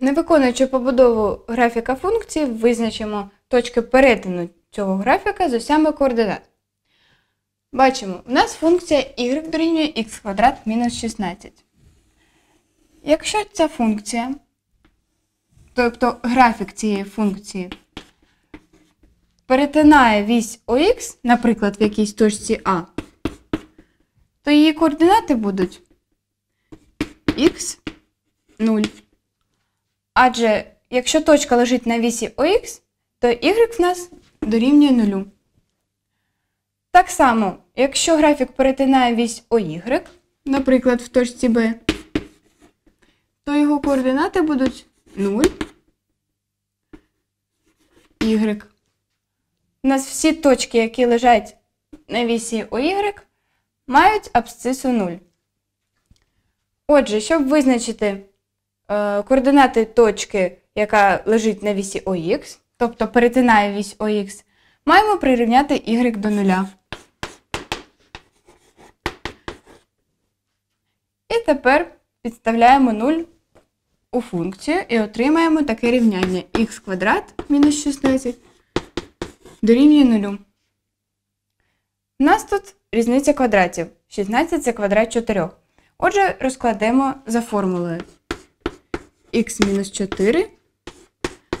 Не виконуючи побудову графіка функції, визначимо точки перетину цього графіка з осями координат. Бачимо, у нас функція y дорівнює x квадрат мінус 16. Якщо ця функція, тобто графік цієї функції, перетинає вісь ОХ, наприклад, в якійсь точці А, то її координати будуть х 0. Адже якщо точка лежить на вісі ОХ, то y в нас дорівнює нулю. Так само, якщо графік перетинає вісь OY, наприклад, в точці B, то його координати будуть 0, y. У нас всі точки, які лежать на вісі OY, мають абсцису 0. Отже, щоб визначити Е, координати точки, яка лежить на вісі ОХ, тобто перетинає вісь ОХ, маємо прирівняти y до нуля. І тепер підставляємо 0 у функцію і отримаємо таке рівняння х квадрат мінус 16 дорівнює 0. У нас тут різниця квадратів. 16 це квадрат 4. Отже, розкладемо за формулою х-4 мінус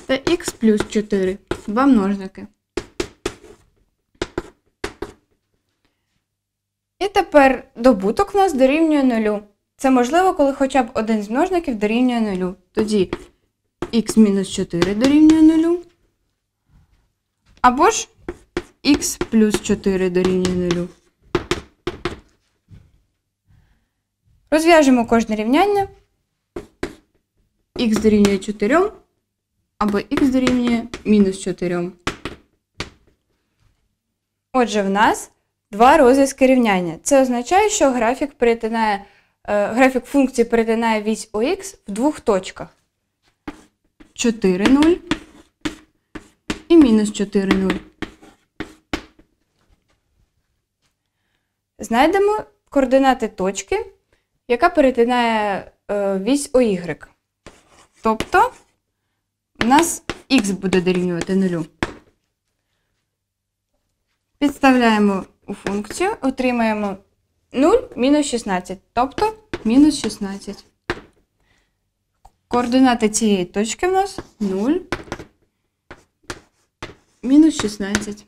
та х плюс 4 два множники. І тепер добуток в нас дорівнює нулю. Це можливо, коли хоча б один з множників дорівнює нулю. Тоді х-4 мінус дорівнює нулю. Або ж х плюс 4 дорівнює 0. Розв'яжемо кожне рівняння х дорівнює 4 або х дорівнює мінус 4. Отже, в нас два розв'язки рівняння. Це означає, що графік перетинає, е, графік функції перетинає вісь ОХ в двох точках 4 0 і мінус 4 0. Знайдемо координати точки, яка перетинає е, вісь ОY. Тобто у нас х буде дорівнювати 0. Підставляємо у функцію, отримаємо 0 мінус 16, тобто мінус 16. Координати цієї точки в нас 0, мінус 16.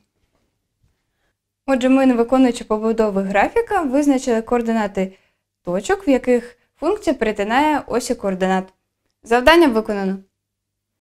Отже, ми, не виконуючи побудови графіка, визначили координати точок, в яких функція перетинає осі координат. Завдання виконано.